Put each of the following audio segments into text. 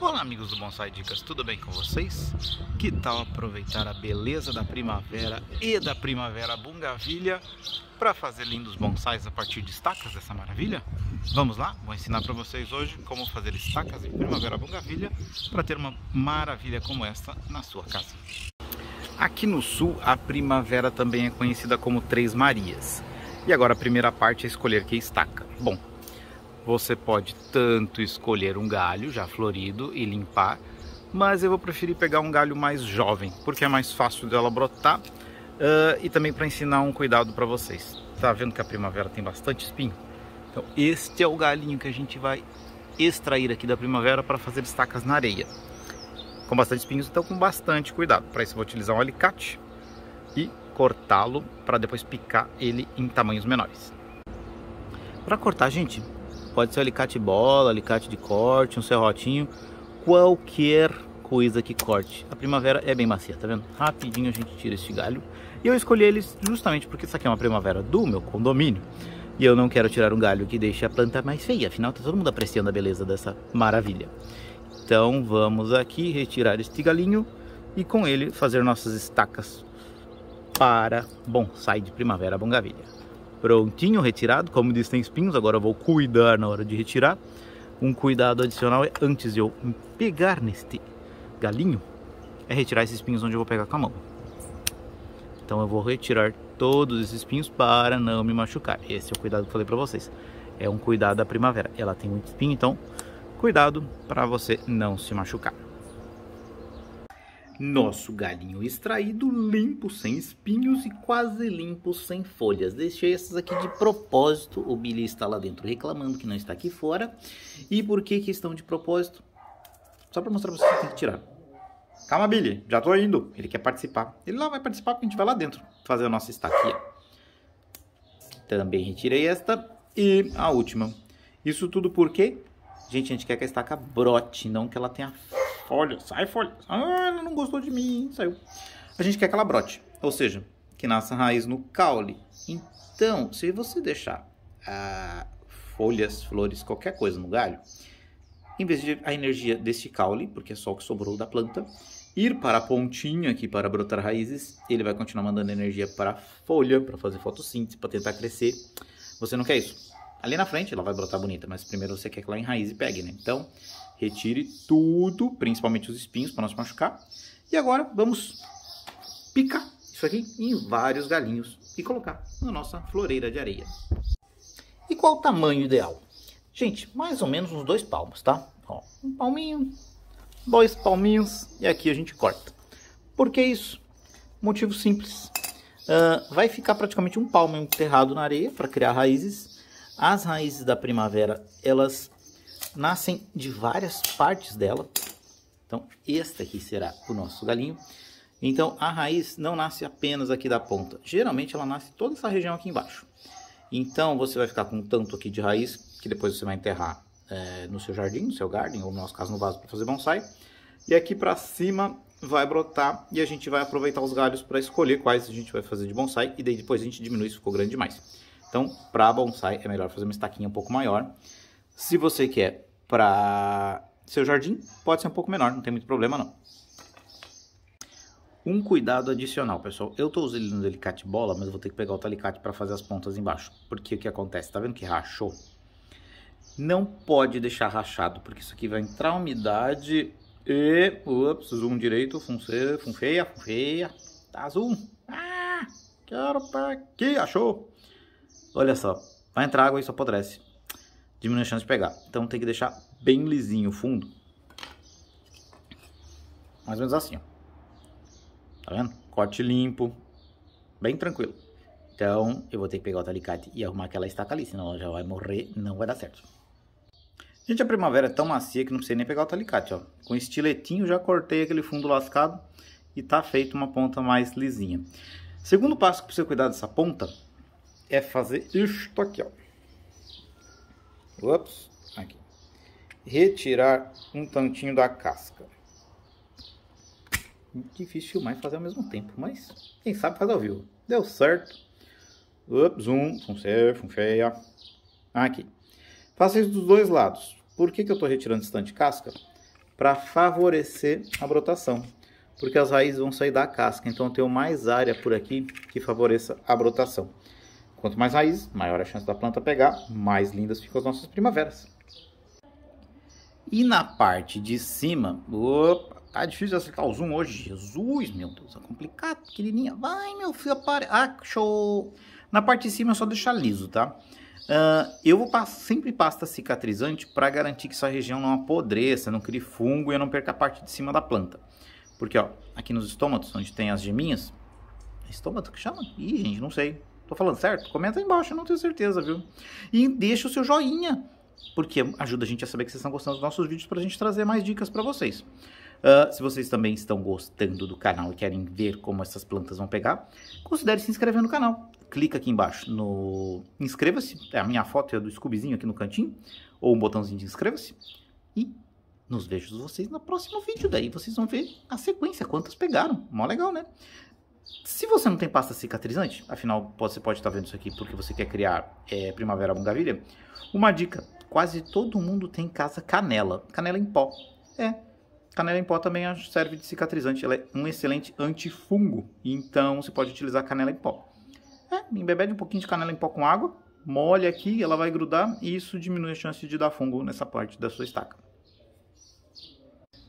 Olá amigos do Bonsai Dicas, tudo bem com vocês? Que tal aproveitar a beleza da primavera e da primavera bungavilha para fazer lindos bonsais a partir de estacas dessa maravilha? Vamos lá? Vou ensinar para vocês hoje como fazer estacas em primavera bungavilha para ter uma maravilha como esta na sua casa. Aqui no sul, a primavera também é conhecida como Três Marias. E agora a primeira parte é escolher que estaca. Bom, você pode tanto escolher um galho já florido e limpar, mas eu vou preferir pegar um galho mais jovem, porque é mais fácil dela brotar uh, e também para ensinar um cuidado para vocês. Tá vendo que a primavera tem bastante espinho? Então, este é o galinho que a gente vai extrair aqui da primavera para fazer estacas na areia. Com bastante espinhos, então com bastante cuidado. Para isso, vou utilizar um alicate e cortá-lo para depois picar ele em tamanhos menores. Para cortar, gente, pode ser um alicate bola, alicate de corte, um serrotinho, qualquer coisa que corte. A primavera é bem macia, tá vendo? Rapidinho a gente tira este galho. E eu escolhi eles justamente porque isso aqui é uma primavera do meu condomínio. E eu não quero tirar um galho que deixe a planta mais feia, afinal tá todo mundo apreciando a beleza dessa maravilha. Então vamos aqui retirar este galinho e com ele fazer nossas estacas para bonsai de primavera bongavilha prontinho, retirado, como disse tem espinhos, agora eu vou cuidar na hora de retirar. Um cuidado adicional é antes de eu pegar neste galinho, é retirar esses espinhos onde eu vou pegar com a mão. Então eu vou retirar todos esses espinhos para não me machucar. Esse é o cuidado que eu falei para vocês. É um cuidado da primavera. Ela tem muito espinho, então cuidado para você não se machucar. Nosso galinho extraído, limpo, sem espinhos e quase limpo, sem folhas. Deixei essas aqui de propósito. O Billy está lá dentro reclamando que não está aqui fora. E por que que estão de propósito? Só para mostrar para vocês que tem que tirar. Calma, Billy. Já estou indo. Ele quer participar. Ele lá vai participar porque a gente vai lá dentro fazer a nossa estaquia. Também retirei esta. E a última. Isso tudo por quê? Gente, a gente quer que a estaca brote, não que ela tenha folha, sai folha. Ah, ela não gostou de mim, saiu. A gente quer que ela brote, ou seja, que nasça raiz no caule. Então, se você deixar ah, folhas, flores, qualquer coisa no galho, em vez de a energia deste caule, porque é só o que sobrou da planta, ir para a pontinha aqui para brotar raízes, ele vai continuar mandando energia para a folha, para fazer fotossíntese, para tentar crescer. Você não quer isso. Ali na frente ela vai brotar bonita, mas primeiro você quer que ela enraize e pegue, né? Então, Retire tudo, principalmente os espinhos para não se machucar. E agora vamos picar isso aqui em vários galinhos e colocar na nossa floreira de areia. E qual o tamanho ideal? Gente, mais ou menos uns dois palmos, tá? Ó, um palminho, dois palminhos e aqui a gente corta. Por que isso? Motivo simples. Uh, vai ficar praticamente um palmo enterrado na areia para criar raízes. As raízes da primavera, elas nascem de várias partes dela. Então, este aqui será o nosso galinho. Então, a raiz não nasce apenas aqui da ponta. Geralmente, ela nasce toda essa região aqui embaixo. Então, você vai ficar com um tanto aqui de raiz, que depois você vai enterrar é, no seu jardim, no seu garden, ou no nosso caso, no vaso para fazer bonsai. E aqui para cima vai brotar e a gente vai aproveitar os galhos para escolher quais a gente vai fazer de bonsai. E daí depois a gente diminui se ficou grande demais. Então, para bonsai, é melhor fazer uma estaquinha um pouco maior. Se você quer para seu jardim, pode ser um pouco menor, não tem muito problema não. Um cuidado adicional, pessoal. Eu estou usando o alicate bola, mas vou ter que pegar outro alicate para fazer as pontas embaixo. Porque o que acontece? Tá vendo que rachou? Não pode deixar rachado, porque isso aqui vai entrar umidade e... Ups, zoom direito, feia, funfeia, funfeia. Tá zoom. Ah, quero para aqui, achou. Olha só, vai entrar água e isso apodrece diminui a chance de pegar. Então tem que deixar bem lisinho o fundo. Mais ou menos assim, ó. Tá vendo? Corte limpo, bem tranquilo. Então eu vou ter que pegar o talicate e arrumar aquela estaca ali, senão ela já vai morrer, não vai dar certo. Gente, a primavera é tão macia que não precisa nem pegar o talicate, ó. Com estiletinho já cortei aquele fundo lascado e tá feito uma ponta mais lisinha. Segundo passo para precisa cuidar dessa ponta é fazer isto aqui, ó. Ups, aqui. Retirar um tantinho da casca. Difícil mais fazer ao mesmo tempo, mas quem sabe faz ao vivo. Deu certo. Ups, zoom, funceia, funceia. Aqui. Faça isso dos dois lados. Por que, que eu estou retirando esse tanto de casca? Para favorecer a brotação. Porque as raízes vão sair da casca, então eu tenho mais área por aqui que favoreça a brotação. Quanto mais raízes, maior a chance da planta pegar, mais lindas ficam as nossas primaveras. E na parte de cima, opa, tá difícil de acertar o zoom hoje, Jesus, meu Deus, é complicado, pequenininha, vai meu filho, apare... ah, show! Na parte de cima é só deixar liso, tá? Uh, eu vou sempre pasta cicatrizante para garantir que essa região não apodreça, não crie fungo e eu não perca a parte de cima da planta. Porque, ó, aqui nos estômatos, onde tem as geminhas, é estômago que chama? Ih, gente, não sei. Tô falando certo? Comenta aí embaixo, não tenho certeza, viu? E deixa o seu joinha, porque ajuda a gente a saber que vocês estão gostando dos nossos vídeos para a gente trazer mais dicas para vocês. Uh, se vocês também estão gostando do canal e querem ver como essas plantas vão pegar, considere se inscrever no canal. Clica aqui embaixo no inscreva-se, é a minha foto é do Scoobyzinho aqui no cantinho, ou um botãozinho de inscreva-se. E nos vejo vocês no próximo vídeo. Daí vocês vão ver a sequência, quantas pegaram. Mó legal, né? Se você não tem pasta cicatrizante, afinal você pode estar vendo isso aqui porque você quer criar é, Primavera Bungavilha, uma dica, quase todo mundo tem em casa canela, canela em pó. É, canela em pó também é, serve de cicatrizante, ela é um excelente antifungo, então você pode utilizar canela em pó. É, embebede um pouquinho de canela em pó com água, molhe aqui, ela vai grudar e isso diminui a chance de dar fungo nessa parte da sua estaca.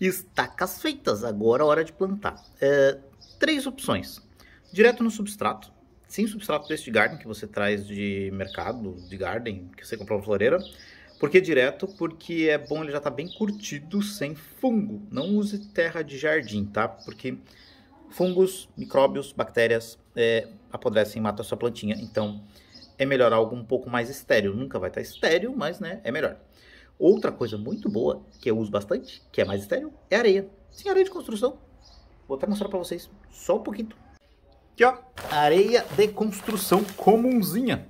Estacas feitas, agora é hora de plantar. É, três opções direto no substrato, sem substrato deste garden que você traz de mercado, de garden, que você comprou na floreira. Por que direto? Porque é bom, ele já está bem curtido, sem fungo. Não use terra de jardim, tá? Porque fungos, micróbios, bactérias é, apodrecem e matam a sua plantinha. Então, é melhor algo um pouco mais estéreo. Nunca vai estar tá estéreo, mas né, é melhor. Outra coisa muito boa, que eu uso bastante, que é mais estéreo, é areia. Sim, areia de construção. Vou até mostrar para vocês. Só um pouquinho. Aqui, ó, areia de construção comunzinha.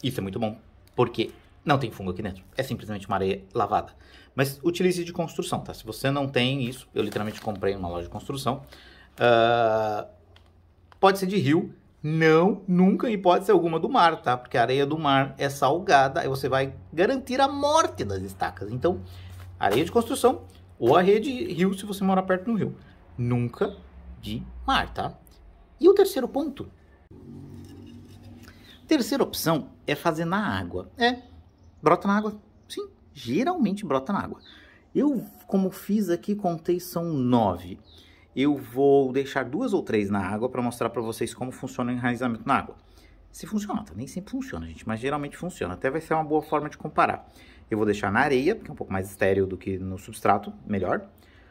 Isso é muito bom, porque não tem fungo aqui dentro. É simplesmente uma areia lavada. Mas utilize de construção, tá? Se você não tem isso, eu literalmente comprei numa loja de construção. Uh, pode ser de rio, não, nunca e pode ser alguma do mar, tá? Porque a areia do mar é salgada, aí você vai garantir a morte das estacas. Então, areia de construção ou areia de rio se você mora perto do rio. Nunca de mar, tá? E o terceiro ponto? Terceira opção é fazer na água. É, brota na água. Sim, geralmente brota na água. Eu, como fiz aqui, contei, são nove. Eu vou deixar duas ou três na água para mostrar para vocês como funciona o enraizamento na água. Se funciona, tá? nem sempre funciona, gente, mas geralmente funciona. Até vai ser uma boa forma de comparar. Eu vou deixar na areia, porque é um pouco mais estéreo do que no substrato, melhor.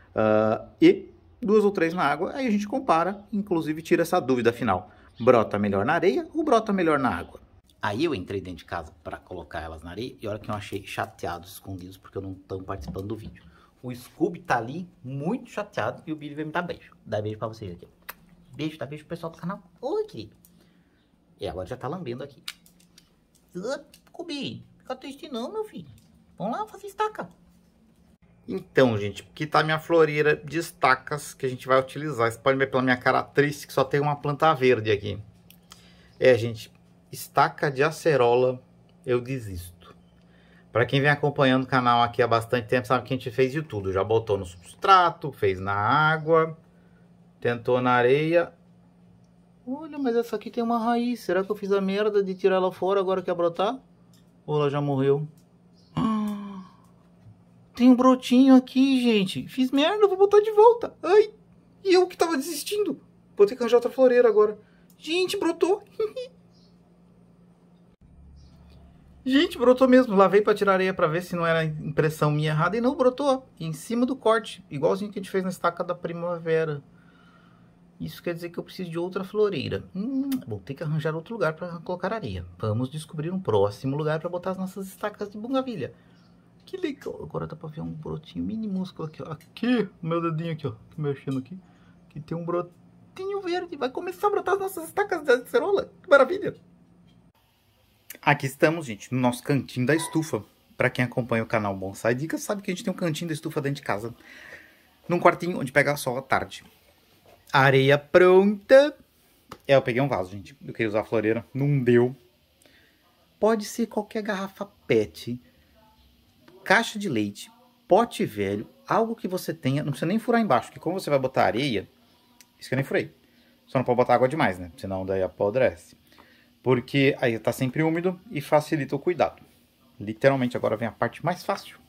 Uh, e duas ou três na água, aí a gente compara, inclusive tira essa dúvida final. Brota melhor na areia ou brota melhor na água? Aí eu entrei dentro de casa para colocar elas na areia e olha que eu achei chateados, escondidos, porque eu não estão participando do vídeo. O Scooby tá ali muito chateado e o Billy vai me dar beijo. Dá beijo para vocês aqui. Beijo, dá beijo pro pessoal do canal. Oi, querido. E agora já tá lambendo aqui. Scooby, fica triste não, meu filho. Vamos lá fazer estaca. Então, gente, aqui tá minha floreira de estacas que a gente vai utilizar. Vocês podem ver pela minha cara triste que só tem uma planta verde aqui. É, gente, estaca de acerola, eu desisto. Para quem vem acompanhando o canal aqui há bastante tempo, sabe que a gente fez de tudo. Já botou no substrato, fez na água, tentou na areia. Olha, mas essa aqui tem uma raiz. Será que eu fiz a merda de tirar ela fora agora que ia brotar? Ou ela já morreu? tem um brotinho aqui, gente. Fiz merda, vou botar de volta. Ai, e eu que tava desistindo. Vou ter que arranjar outra floreira agora. Gente, brotou. gente, brotou mesmo. Lavei pra tirar areia pra ver se não era impressão minha errada. E não, brotou. Em cima do corte. Igualzinho que a gente fez na estaca da primavera. Isso quer dizer que eu preciso de outra floreira. Hum, vou ter que arranjar outro lugar para colocar areia. Vamos descobrir um próximo lugar para botar as nossas estacas de bungavilha. Que legal. Agora dá pra ver um brotinho mini minúsculo aqui, ó. Aqui, meu dedinho aqui, ó. Mexendo aqui. Que tem um brotinho verde. Vai começar a brotar as nossas estacas de acerola. Que maravilha. Aqui estamos, gente, no nosso cantinho da estufa. Pra quem acompanha o canal Bonsai Dicas, sabe que a gente tem um cantinho da estufa dentro de casa. Num quartinho onde pega sol à tarde. Areia pronta. É, eu peguei um vaso, gente. Eu queria usar a floreira. Não deu. Pode ser qualquer garrafa pet caixa de leite, pote velho, algo que você tenha. Não precisa nem furar embaixo, porque como você vai botar areia, isso que eu nem furei. Só não pode botar água demais, né? Senão daí apodrece. Porque aí tá sempre úmido e facilita o cuidado. Literalmente agora vem a parte mais fácil.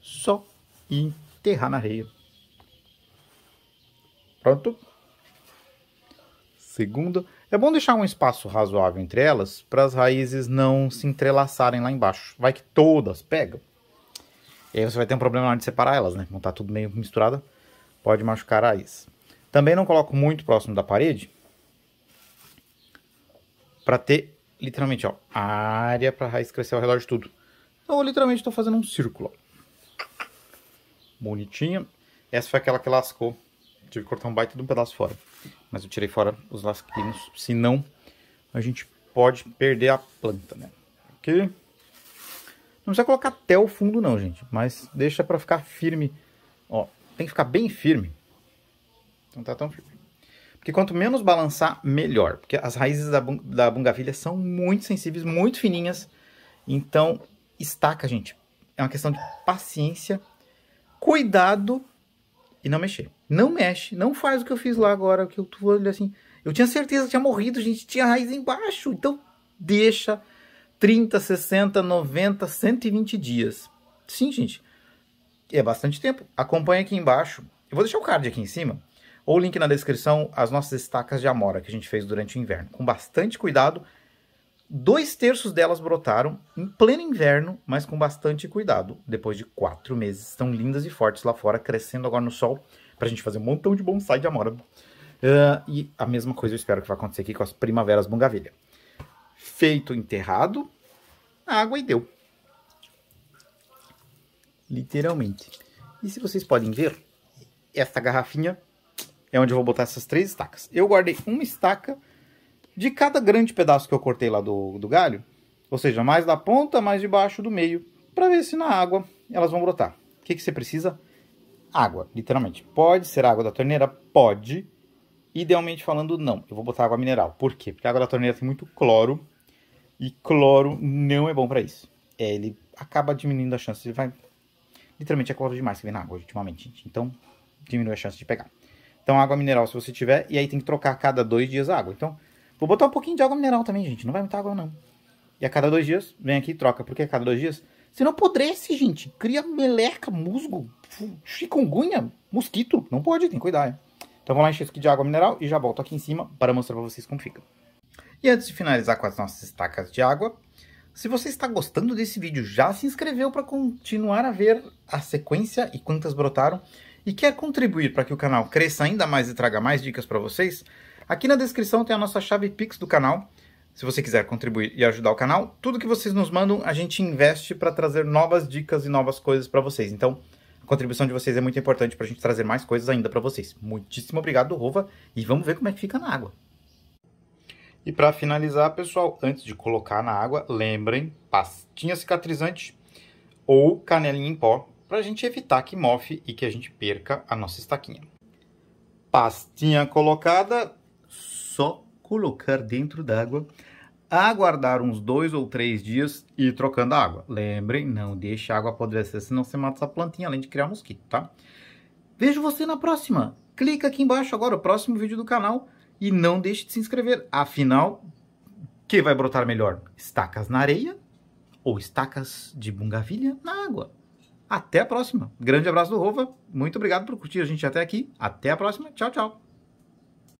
Só enterrar na areia. Pronto. Segundo é bom deixar um espaço razoável entre elas para as raízes não se entrelaçarem lá embaixo. Vai que todas pegam. E aí você vai ter um problema na hora de separar elas, né? Não tá tudo meio misturado, pode machucar a raiz. Também não coloco muito próximo da parede para ter literalmente, ó, área para a raiz crescer ao redor de tudo. Então, eu literalmente estou fazendo um círculo. Ó. Essa foi aquela que lascou. Tive que cortar um baita de um pedaço fora. Mas eu tirei fora os lasquinhos, senão a gente pode perder a planta, né? Aqui. Não precisa colocar até o fundo não, gente. Mas deixa pra ficar firme. Ó, tem que ficar bem firme. Não tá tão firme. Porque quanto menos balançar, melhor. Porque as raízes da, da bungavilha são muito sensíveis, muito fininhas. Então, estaca, gente. É uma questão de paciência, cuidado e não mexer. Não mexe, não faz o que eu fiz lá agora, que eu tô olhando assim. Eu tinha certeza que tinha morrido, gente, tinha raiz embaixo. Então deixa 30, 60, 90, 120 dias. Sim, gente. É bastante tempo. Acompanha aqui embaixo. Eu vou deixar o card aqui em cima ou o link na descrição, as nossas estacas de amora que a gente fez durante o inverno. Com bastante cuidado, Dois terços delas brotaram em pleno inverno, mas com bastante cuidado. Depois de quatro meses, estão lindas e fortes lá fora, crescendo agora no sol, para a gente fazer um montão de bonsai de amora. Uh, e a mesma coisa eu espero que vai acontecer aqui com as primaveras bungavilha. Feito enterrado, água e deu. Literalmente. E se vocês podem ver, esta garrafinha é onde eu vou botar essas três estacas. Eu guardei uma estaca de cada grande pedaço que eu cortei lá do, do galho, ou seja, mais da ponta, mais debaixo do meio, para ver se na água elas vão brotar. O que, que você precisa? Água, literalmente. Pode ser água da torneira? Pode. Idealmente falando, não. Eu vou botar água mineral. Por quê? Porque a água da torneira tem muito cloro, e cloro não é bom para isso. É, ele acaba diminuindo a chance, ele vai... Literalmente é cloro demais que vem na água ultimamente, gente. Então, diminui a chance de pegar. Então, água mineral se você tiver, e aí tem que trocar a cada dois dias a água. Então, Vou botar um pouquinho de água mineral também, gente. Não vai muita água, não. E a cada dois dias, vem aqui e troca. porque a cada dois dias? Se não apodrece, gente. Cria meleca, musgo, chikungunya, mosquito. Não pode, tem que cuidar. Hein? É. Então vou lá encher isso aqui de água mineral e já volto aqui em cima para mostrar para vocês como fica. E antes de finalizar com as nossas estacas de água, se você está gostando desse vídeo, já se inscreveu para continuar a ver a sequência e quantas brotaram e quer contribuir para que o canal cresça ainda mais e traga mais dicas para vocês, Aqui na descrição tem a nossa chave Pix do canal. Se você quiser contribuir e ajudar o canal, tudo que vocês nos mandam a gente investe para trazer novas dicas e novas coisas para vocês. Então, a contribuição de vocês é muito importante para a gente trazer mais coisas ainda para vocês. Muitíssimo obrigado, Rova, e vamos ver como é que fica na água. E para finalizar, pessoal, antes de colocar na água, lembrem, pastinha cicatrizante ou canelinha em pó, para a gente evitar que mofe e que a gente perca a nossa estaquinha. Pastinha colocada, só colocar dentro d'água, aguardar uns dois ou três dias e ir trocando a água. Lembrem, não deixe a água apodrecer, senão você mata essa plantinha, além de criar mosquito, tá? Vejo você na próxima. Clica aqui embaixo agora, o próximo vídeo do canal. E não deixe de se inscrever. Afinal, que vai brotar melhor? Estacas na areia ou estacas de bungavilha na água? Até a próxima. Grande abraço do Rova. Muito obrigado por curtir a gente até aqui. Até a próxima. Tchau, tchau.